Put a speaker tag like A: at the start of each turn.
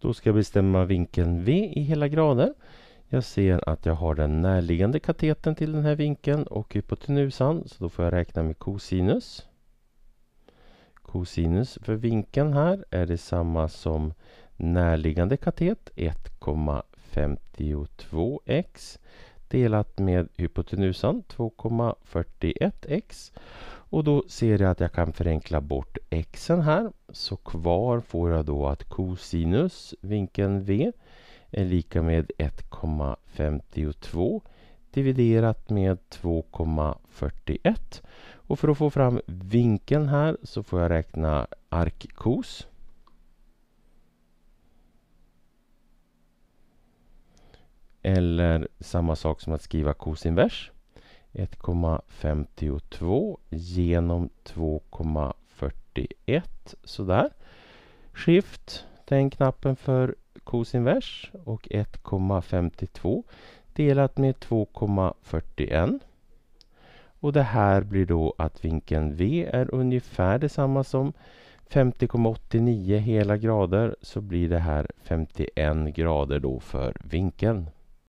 A: Då ska jag bestämma vinkeln V i hela grader. Jag ser att jag har den närliggande kateten till den här vinkeln och hypotenusan så då får jag räkna med kosinus. Kosinus för vinkeln här är detsamma som närliggande katet 1,52x delat med hypotenusan 2,41x och då ser jag att jag kan förenkla bort xen här. Så kvar får jag då att cosinus vinkeln v är lika med 1,52 dividerat med 2,41. Och för att få fram vinkeln här så får jag räkna arkkos. Eller samma sak som att skriva kosinvers. 1,52 genom 2,41 sådär. Skift, den knappen för kosinvers och 1,52 delat med 2,41. Och det här blir då att vinkeln V är ungefär detsamma som 50,89 hela grader så blir det här 51 grader då för vinkeln.